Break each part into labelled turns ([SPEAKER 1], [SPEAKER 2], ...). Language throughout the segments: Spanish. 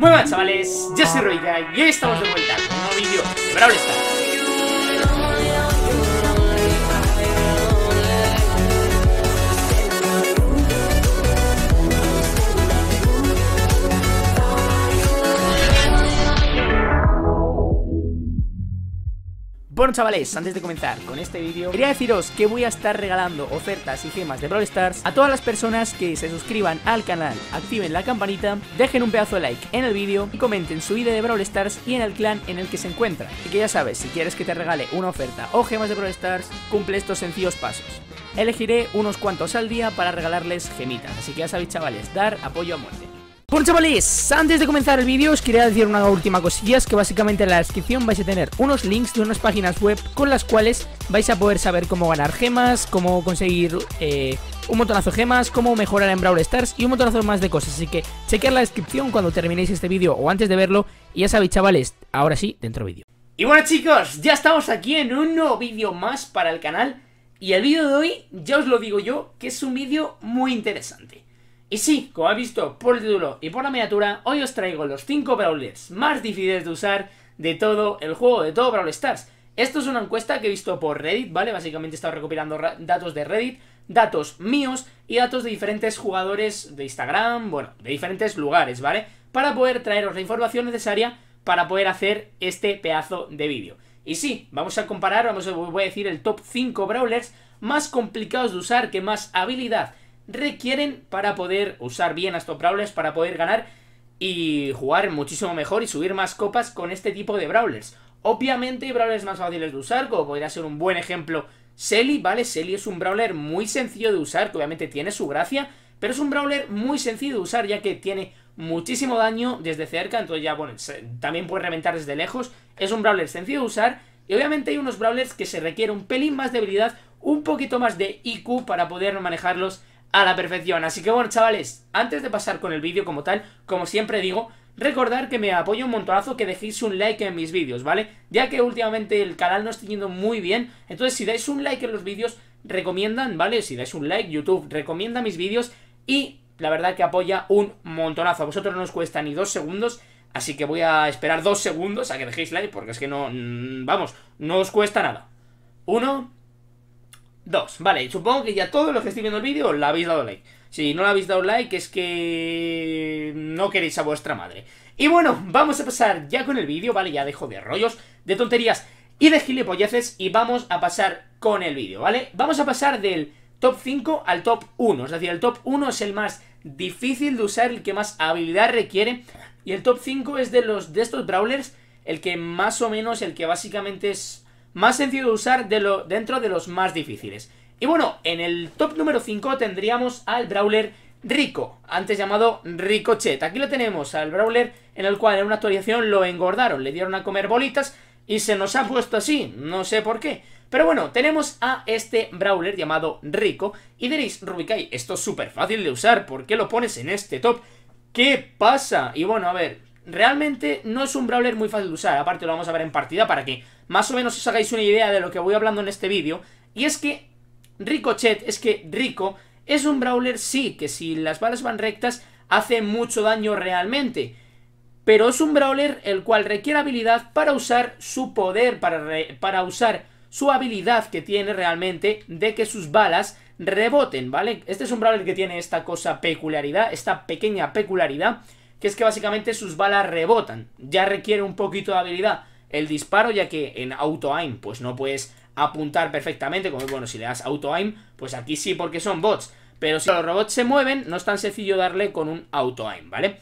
[SPEAKER 1] Muy buenas chavales, yo soy Roiga y hoy estamos de vuelta con un nuevo vídeo de Brawl Stars Bueno chavales, antes de comenzar con este vídeo Quería deciros que voy a estar regalando ofertas y gemas de Brawl Stars A todas las personas que se suscriban al canal, activen la campanita Dejen un pedazo de like en el vídeo y comenten su idea de Brawl Stars y en el clan en el que se encuentra Y que ya sabes, si quieres que te regale una oferta o gemas de Brawl Stars Cumple estos sencillos pasos Elegiré unos cuantos al día para regalarles gemitas Así que ya sabéis chavales, dar apoyo a muerte bueno chavales, antes de comenzar el vídeo os quería decir una última cosilla, es que básicamente en la descripción vais a tener unos links de unas páginas web con las cuales vais a poder saber cómo ganar gemas, cómo conseguir eh, un montonazo de gemas, cómo mejorar en Brawl Stars y un montonazo más de cosas, así que chequead la descripción cuando terminéis este vídeo o antes de verlo y ya sabéis chavales, ahora sí, dentro vídeo. Y bueno chicos, ya estamos aquí en un nuevo vídeo más para el canal y el vídeo de hoy, ya os lo digo yo, que es un vídeo muy interesante. Y sí, como ha visto por el título y por la miniatura, hoy os traigo los 5 brawlers más difíciles de usar de todo el juego, de todo Brawl Stars. Esto es una encuesta que he visto por Reddit, ¿vale? Básicamente he estado recopilando datos de Reddit, datos míos y datos de diferentes jugadores de Instagram, bueno, de diferentes lugares, ¿vale? Para poder traeros la información necesaria para poder hacer este pedazo de vídeo. Y sí, vamos a comparar, vamos a, a decir el top 5 brawlers más complicados de usar, que más habilidad requieren para poder usar bien a estos brawlers, para poder ganar y jugar muchísimo mejor y subir más copas con este tipo de brawlers. Obviamente hay brawlers más fáciles de usar, como podría ser un buen ejemplo Selly, ¿vale? Selly es un brawler muy sencillo de usar, que obviamente tiene su gracia, pero es un brawler muy sencillo de usar, ya que tiene muchísimo daño desde cerca, entonces ya, bueno, también puede reventar desde lejos. Es un brawler sencillo de usar, y obviamente hay unos brawlers que se requiere un pelín más de habilidad, un poquito más de IQ para poder manejarlos a la perfección. Así que bueno, chavales, antes de pasar con el vídeo como tal, como siempre digo, recordar que me apoyo un montonazo que dejéis un like en mis vídeos, ¿vale? Ya que últimamente el canal no está yendo muy bien, entonces si dais un like en los vídeos, recomiendan, ¿vale? Si dais un like, YouTube recomienda mis vídeos y la verdad que apoya un montonazo. A vosotros no os cuesta ni dos segundos, así que voy a esperar dos segundos a que dejéis like porque es que no, mm, vamos, no os cuesta nada. Uno... Dos, vale, supongo que ya todos los que estéis viendo el vídeo La habéis dado like. Si no la habéis dado like es que no queréis a vuestra madre. Y bueno, vamos a pasar ya con el vídeo, ¿vale? Ya dejo de rollos, de tonterías y de gilipolleces y vamos a pasar con el vídeo, ¿vale? Vamos a pasar del top 5 al top 1, es decir, el top 1 es el más difícil de usar, el que más habilidad requiere y el top 5 es de los de estos brawlers el que más o menos, el que básicamente es más sencillo de usar de lo, dentro de los más difíciles. Y bueno, en el top número 5 tendríamos al Brawler Rico, antes llamado Ricochet. Aquí lo tenemos, al Brawler en el cual en una actualización lo engordaron, le dieron a comer bolitas y se nos ha puesto así, no sé por qué. Pero bueno, tenemos a este Brawler llamado Rico y diréis, Rubikai, esto es súper fácil de usar, ¿por qué lo pones en este top? ¿Qué pasa? Y bueno, a ver, Realmente no es un brawler muy fácil de usar, aparte lo vamos a ver en partida para que más o menos os hagáis una idea de lo que voy hablando en este vídeo. Y es que Ricochet, es que Rico es un brawler sí, que si las balas van rectas hace mucho daño realmente. Pero es un brawler el cual requiere habilidad para usar su poder, para, para usar su habilidad que tiene realmente de que sus balas reboten, ¿vale? Este es un brawler que tiene esta cosa peculiaridad, esta pequeña peculiaridad que es que básicamente sus balas rebotan. Ya requiere un poquito de habilidad el disparo, ya que en auto-aim pues no puedes apuntar perfectamente, como bueno, si le das auto-aim, pues aquí sí porque son bots. Pero si los robots se mueven, no es tan sencillo darle con un auto-aim, ¿vale?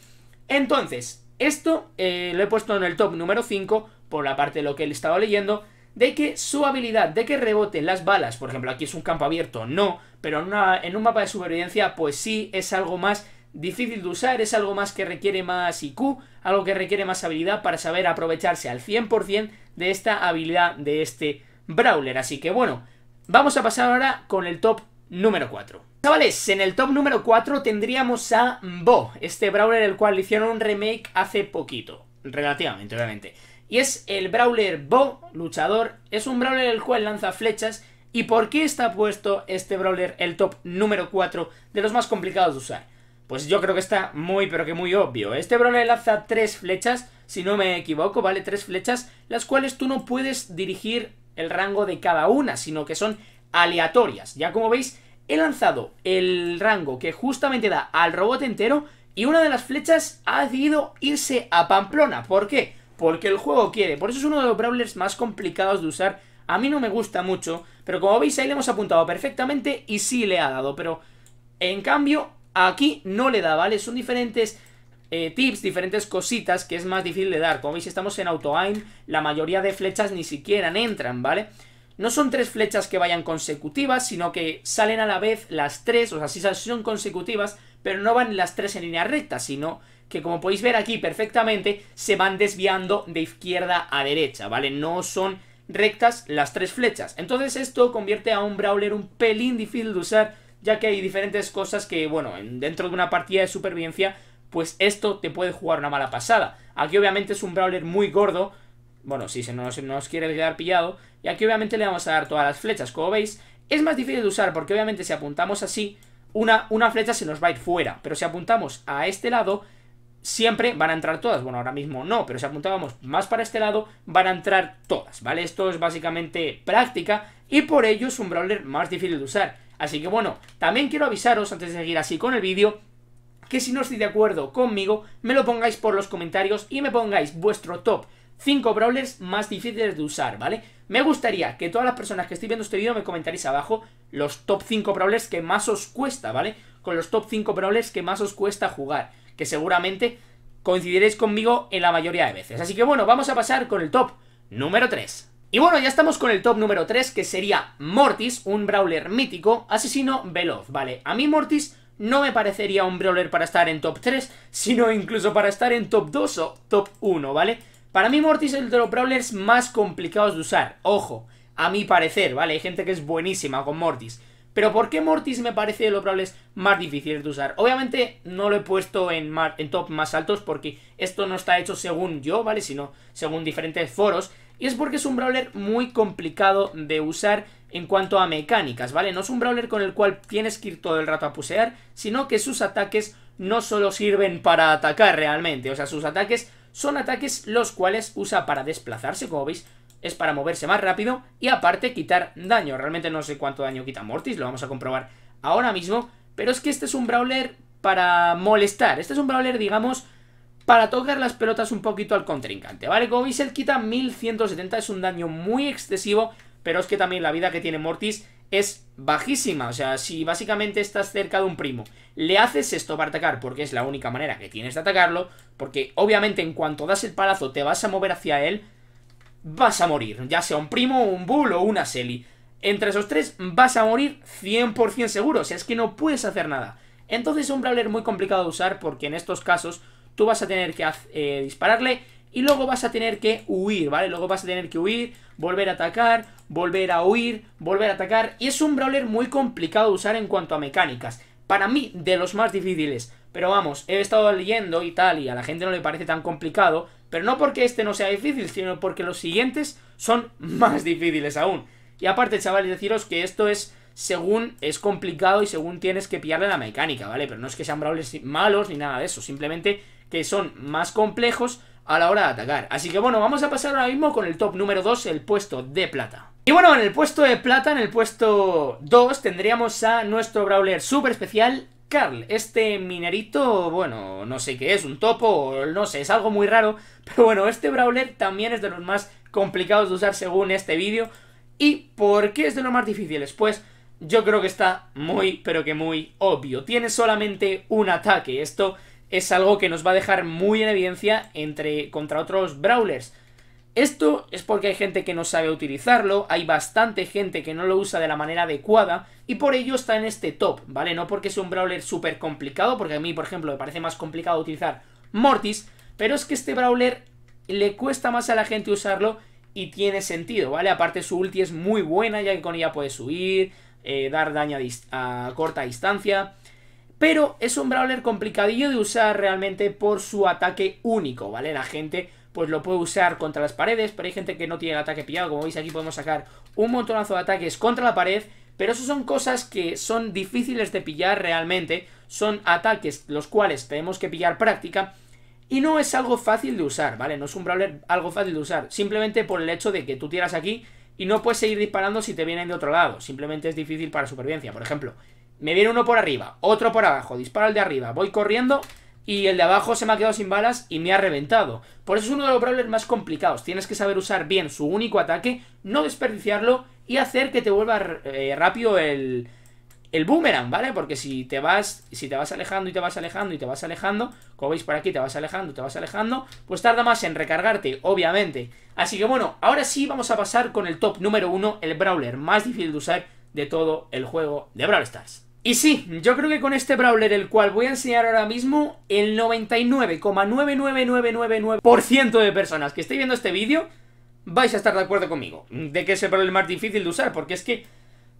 [SPEAKER 1] Entonces, esto eh, lo he puesto en el top número 5, por la parte de lo que he estado leyendo, de que su habilidad de que reboten las balas, por ejemplo, aquí es un campo abierto, no, pero en, en un mapa de supervivencia, pues sí, es algo más difícil de usar, es algo más que requiere más IQ, algo que requiere más habilidad para saber aprovecharse al 100% de esta habilidad de este Brawler. Así que bueno, vamos a pasar ahora con el top número 4. Chavales, en el top número 4 tendríamos a Bo, este Brawler el cual le hicieron un remake hace poquito, relativamente obviamente. Y es el Brawler Bo, luchador, es un Brawler el cual lanza flechas ¿Y por qué está puesto este brawler el top número 4 de los más complicados de usar? Pues yo creo que está muy, pero que muy obvio. Este brawler lanza tres flechas, si no me equivoco, ¿vale? Tres flechas, las cuales tú no puedes dirigir el rango de cada una, sino que son aleatorias. Ya como veis, he lanzado el rango que justamente da al robot entero y una de las flechas ha decidido irse a Pamplona. ¿Por qué? Porque el juego quiere. Por eso es uno de los brawlers más complicados de usar. A mí no me gusta mucho, pero como veis ahí le hemos apuntado perfectamente y sí le ha dado, pero... En cambio, Aquí no le da, ¿vale? Son diferentes eh, tips, diferentes cositas que es más difícil de dar. Como veis, estamos en auto-aim, la mayoría de flechas ni siquiera entran, ¿vale? No son tres flechas que vayan consecutivas, sino que salen a la vez las tres, o sea, sí son consecutivas, pero no van las tres en línea recta, sino que como podéis ver aquí perfectamente, se van desviando de izquierda a derecha, ¿vale? No son rectas las tres flechas. Entonces esto convierte a un brawler un pelín difícil de usar ya que hay diferentes cosas que, bueno, dentro de una partida de supervivencia, pues esto te puede jugar una mala pasada. Aquí obviamente es un brawler muy gordo, bueno, si se nos, quiere quedar pillado, y aquí obviamente le vamos a dar todas las flechas, como veis, es más difícil de usar porque obviamente si apuntamos así, una, una flecha se nos va a ir fuera, pero si apuntamos a este lado, siempre van a entrar todas. Bueno, ahora mismo no, pero si apuntábamos más para este lado, van a entrar todas, ¿vale? Esto es básicamente práctica y por ello es un brawler más difícil de usar. Así que bueno, también quiero avisaros antes de seguir así con el vídeo que si no estoy de acuerdo conmigo, me lo pongáis por los comentarios y me pongáis vuestro top 5 brawlers más difíciles de usar, ¿vale? Me gustaría que todas las personas que estéis viendo este vídeo me comentaréis abajo los top 5 brawlers que más os cuesta, ¿vale? Con los top 5 brawlers que más os cuesta jugar, que seguramente coincidiréis conmigo en la mayoría de veces. Así que bueno, vamos a pasar con el top número 3. Y bueno, ya estamos con el top número 3, que sería Mortis, un brawler mítico, asesino veloz, ¿vale? A mí Mortis no me parecería un brawler para estar en top 3, sino incluso para estar en top 2 o top 1, ¿vale? Para mí Mortis es el de los brawlers más complicados de usar, ojo, a mi parecer, ¿vale? Hay gente que es buenísima con Mortis. Pero ¿por qué Mortis me parece de los brawlers más difíciles de usar? Obviamente no lo he puesto en top más altos porque esto no está hecho según yo, ¿vale? Sino según diferentes foros y es porque es un brawler muy complicado de usar en cuanto a mecánicas, ¿vale? No es un brawler con el cual tienes que ir todo el rato a pusear, sino que sus ataques no solo sirven para atacar realmente, o sea, sus ataques son ataques los cuales usa para desplazarse, como veis, es para moverse más rápido y aparte quitar daño. Realmente no sé cuánto daño quita Mortis, lo vamos a comprobar ahora mismo, pero es que este es un brawler para molestar, este es un brawler, digamos, para tocar las pelotas un poquito al contrincante, ¿vale? Como veis, él quita 1170, es un daño muy excesivo, pero es que también la vida que tiene Mortis es bajísima, o sea, si básicamente estás cerca de un primo, le haces esto para atacar, porque es la única manera que tienes de atacarlo, porque obviamente en cuanto das el palazo te vas a mover hacia él, vas a morir, ya sea un primo, un bull o una Selly. Entre esos tres vas a morir 100% seguro, o sea, es que no puedes hacer nada. Entonces es un brawler muy complicado de usar porque en estos casos tú vas a tener que eh, dispararle y luego vas a tener que huir, ¿vale? Luego vas a tener que huir, volver a atacar, volver a huir, volver a atacar. Y es un brawler muy complicado de usar en cuanto a mecánicas. Para mí, de los más difíciles. Pero vamos, he estado leyendo y tal, y a la gente no le parece tan complicado. Pero no porque este no sea difícil, sino porque los siguientes son más difíciles aún. Y aparte, chavales, deciros que esto es según es complicado y según tienes que pillarle la mecánica, ¿vale? Pero no es que sean brawlers malos ni nada de eso, simplemente que son más complejos a la hora de atacar. Así que bueno, vamos a pasar ahora mismo con el top número 2, el puesto de plata. Y bueno, en el puesto de plata, en el puesto 2, tendríamos a nuestro brawler super especial, Carl. Este minerito, bueno, no sé qué es, un topo, no sé, es algo muy raro. Pero bueno, este brawler también es de los más complicados de usar según este vídeo. ¿Y por qué es de los más difíciles? Pues yo creo que está muy, pero que muy obvio. Tiene solamente un ataque. Esto es algo que nos va a dejar muy en evidencia entre, contra otros brawlers. Esto es porque hay gente que no sabe utilizarlo, hay bastante gente que no lo usa de la manera adecuada y por ello está en este top, ¿vale? No porque sea un brawler súper complicado, porque a mí, por ejemplo, me parece más complicado utilizar Mortis, pero es que este brawler le cuesta más a la gente usarlo y tiene sentido, ¿vale? Aparte su ulti es muy buena ya que con ella puede subir, eh, dar daño a corta distancia... Pero es un brawler complicadillo de usar realmente por su ataque único, ¿vale? La gente pues lo puede usar contra las paredes, pero hay gente que no tiene el ataque pillado. Como veis aquí podemos sacar un montonazo de ataques contra la pared, pero eso son cosas que son difíciles de pillar realmente. Son ataques los cuales tenemos que pillar práctica y no es algo fácil de usar, ¿vale? No es un brawler algo fácil de usar, simplemente por el hecho de que tú tiras aquí y no puedes seguir disparando si te vienen de otro lado. Simplemente es difícil para supervivencia, por ejemplo. Me viene uno por arriba, otro por abajo, disparo el de arriba, voy corriendo y el de abajo se me ha quedado sin balas y me ha reventado. Por eso es uno de los brawlers más complicados. Tienes que saber usar bien su único ataque, no desperdiciarlo y hacer que te vuelva eh, rápido el, el boomerang, ¿vale? Porque si te vas si te vas alejando y te vas alejando y te vas alejando, como veis por aquí, te vas alejando, te vas alejando, pues tarda más en recargarte, obviamente. Así que bueno, ahora sí vamos a pasar con el top número uno, el brawler más difícil de usar de todo el juego de Brawl Stars. Y sí, yo creo que con este brawler, el cual voy a enseñar ahora mismo, el 99,99999% de personas que estéis viendo este vídeo vais a estar de acuerdo conmigo de que es el brawler más difícil de usar, porque es que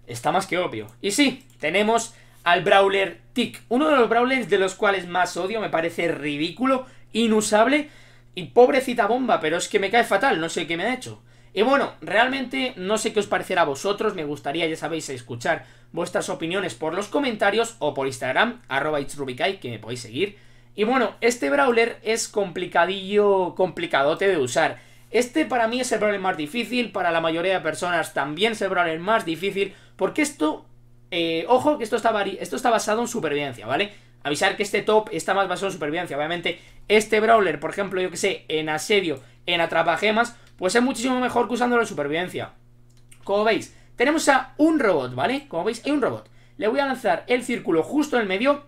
[SPEAKER 1] está más que obvio. Y sí, tenemos al brawler Tick, uno de los brawlers de los cuales más odio, me parece ridículo, inusable y pobrecita bomba, pero es que me cae fatal, no sé qué me ha hecho. Y bueno, realmente no sé qué os parecerá a vosotros, me gustaría, ya sabéis, escuchar vuestras opiniones por los comentarios o por Instagram, arroba que me podéis seguir. Y bueno, este Brawler es complicadillo, complicadote de usar. Este para mí es el Brawler más difícil, para la mayoría de personas también es el Brawler más difícil, porque esto, eh, ojo que esto está, esto está basado en supervivencia, ¿vale? Avisar que este top está más basado en supervivencia, obviamente este Brawler, por ejemplo, yo que sé, en asedio, en atrapajemas... Pues es muchísimo mejor que usando la supervivencia. Como veis, tenemos a un robot, ¿vale? Como veis, hay un robot. Le voy a lanzar el círculo justo en el medio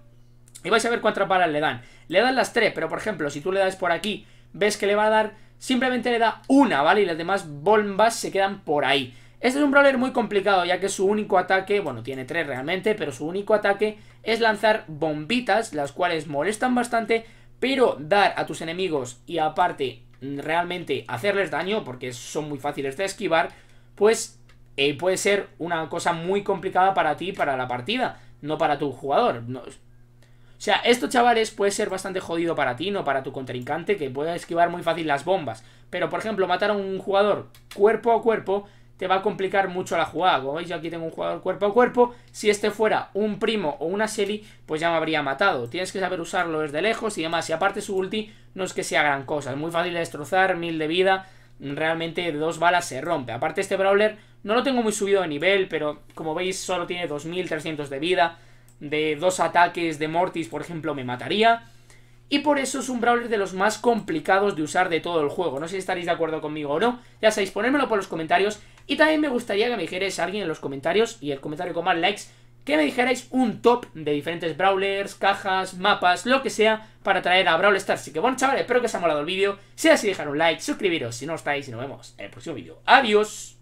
[SPEAKER 1] y vais a ver cuántas balas le dan. Le dan las tres, pero por ejemplo, si tú le das por aquí, ves que le va a dar... Simplemente le da una, ¿vale? Y las demás bombas se quedan por ahí. Este es un brawler muy complicado, ya que su único ataque, bueno, tiene tres realmente, pero su único ataque es lanzar bombitas, las cuales molestan bastante, pero dar a tus enemigos y aparte Mm, realmente hacerles daño, porque son muy fáciles de esquivar, pues eh, puede ser una cosa muy complicada para ti, para la partida, no para tu jugador. O sea, esto, chavales, puede ser bastante jodido para ti, no para tu contrincante, que puede esquivar muy fácil las bombas. Pero, por ejemplo, matar a un jugador cuerpo a cuerpo te va a complicar mucho la jugada. Como veis, pues, yo aquí tengo un jugador cuerpo a cuerpo. Si este fuera un primo o una Shelly, pues ya me habría matado. Tienes que saber usarlo desde lejos y demás. Y aparte su ulti no es que sea gran cosa. Es muy fácil de destrozar, mil de vida. Realmente dos balas se rompe. Aparte este Brawler no lo tengo muy subido de nivel, pero como veis solo tiene 2300 de vida. De dos ataques de Mortis, por ejemplo, me mataría. Y por eso es un brawler de los más complicados de usar de todo el juego. No sé si estaréis de acuerdo conmigo o no. Ya sabéis, ponérmelo por los comentarios y también me gustaría que me dijerais a alguien en los comentarios y el comentario con más likes que me dijerais un top de diferentes brawlers, cajas, mapas, lo que sea, para traer a Brawl Stars. Así que bueno, chavales, espero que os haya molado el vídeo. Si es así, dejar un like, suscribiros si no estáis y nos vemos en el próximo vídeo. Adiós.